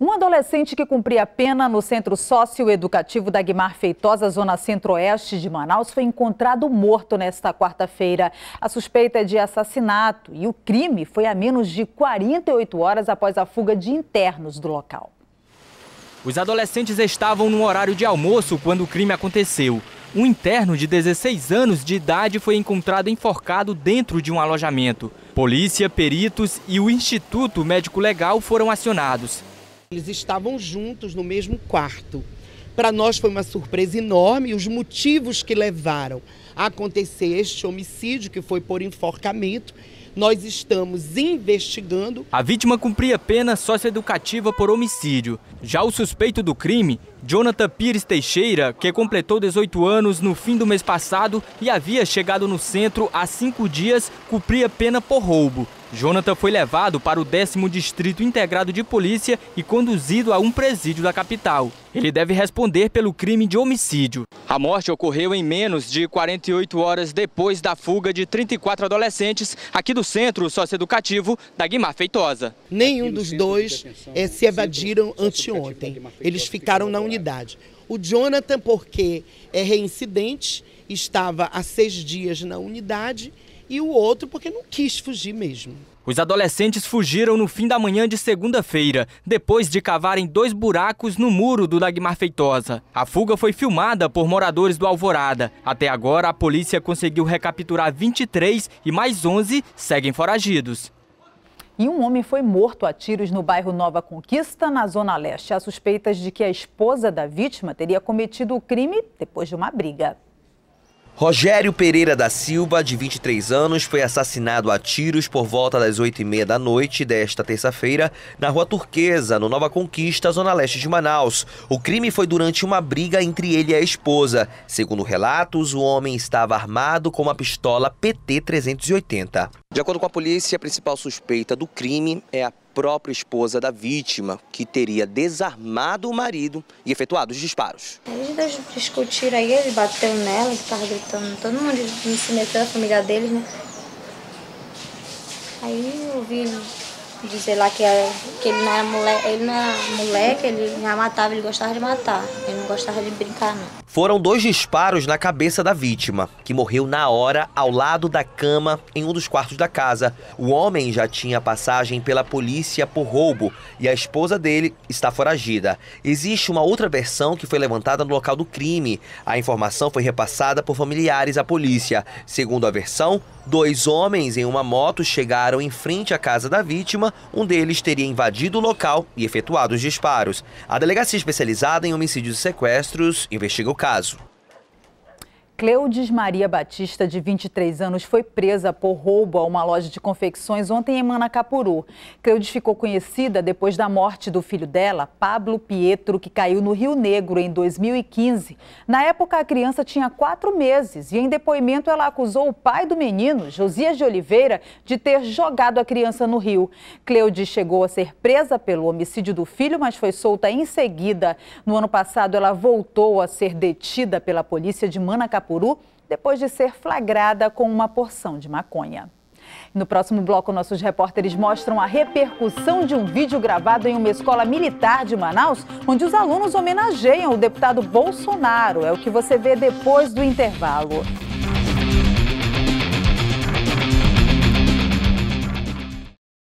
Um adolescente que cumpria pena no Centro Socioeducativo da Guimar Feitosa, zona centro-oeste de Manaus, foi encontrado morto nesta quarta-feira. A suspeita é de assassinato e o crime foi a menos de 48 horas após a fuga de internos do local. Os adolescentes estavam no horário de almoço quando o crime aconteceu. Um interno de 16 anos de idade foi encontrado enforcado dentro de um alojamento. Polícia, peritos e o Instituto Médico Legal foram acionados. Eles estavam juntos no mesmo quarto. Para nós foi uma surpresa enorme os motivos que levaram a acontecer este homicídio, que foi por enforcamento. Nós estamos investigando. A vítima cumpria pena socioeducativa por homicídio. Já o suspeito do crime, Jonathan Pires Teixeira, que completou 18 anos no fim do mês passado e havia chegado no centro há cinco dias, cumpria pena por roubo. Jonathan foi levado para o 10 Distrito Integrado de Polícia e conduzido a um presídio da capital. Ele deve responder pelo crime de homicídio. A morte ocorreu em menos de 48 horas depois da fuga de 34 adolescentes aqui do Centro Socioeducativo da Guimar Feitosa. Nenhum dos dois é, se evadiram anteontem. Eles ficaram na unidade. O Jonathan, porque é reincidente, estava há seis dias na unidade e o outro porque não quis fugir mesmo. Os adolescentes fugiram no fim da manhã de segunda-feira, depois de cavarem dois buracos no muro do Dagmar Feitosa. A fuga foi filmada por moradores do Alvorada. Até agora, a polícia conseguiu recapturar 23 e mais 11 seguem foragidos. E um homem foi morto a tiros no bairro Nova Conquista, na Zona Leste. Há suspeitas de que a esposa da vítima teria cometido o crime depois de uma briga. Rogério Pereira da Silva, de 23 anos, foi assassinado a tiros por volta das 8h30 da noite desta terça-feira na Rua Turquesa, no Nova Conquista, zona leste de Manaus. O crime foi durante uma briga entre ele e a esposa. Segundo relatos, o homem estava armado com uma pistola PT-380. De acordo com a polícia, a principal suspeita do crime é a própria esposa da vítima, que teria desarmado o marido e efetuado os disparos. Eles discutiram aí, ele bateu nela, ele estava gritando, todo mundo se meteu, a família deles, né? Aí eu vi dizer lá que, é, que ele, não era moleque, ele não era moleque, ele já matava, ele gostava de matar. Ele não gostava de brincar, não. Foram dois disparos na cabeça da vítima, que morreu na hora ao lado da cama em um dos quartos da casa. O homem já tinha passagem pela polícia por roubo e a esposa dele está foragida. Existe uma outra versão que foi levantada no local do crime. A informação foi repassada por familiares à polícia. Segundo a versão, Dois homens em uma moto chegaram em frente à casa da vítima, um deles teria invadido o local e efetuado os disparos. A delegacia especializada em homicídios e sequestros investiga o caso. Cleudes Maria Batista, de 23 anos, foi presa por roubo a uma loja de confecções ontem em Manacapuru. Cleudes ficou conhecida depois da morte do filho dela, Pablo Pietro, que caiu no Rio Negro em 2015. Na época, a criança tinha quatro meses e, em depoimento, ela acusou o pai do menino, Josias de Oliveira, de ter jogado a criança no rio. Cleudes chegou a ser presa pelo homicídio do filho, mas foi solta em seguida. No ano passado, ela voltou a ser detida pela polícia de Manacapuru Itapuru depois de ser flagrada com uma porção de maconha. No próximo bloco, nossos repórteres mostram a repercussão de um vídeo gravado em uma escola militar de Manaus, onde os alunos homenageiam o deputado Bolsonaro. É o que você vê depois do intervalo.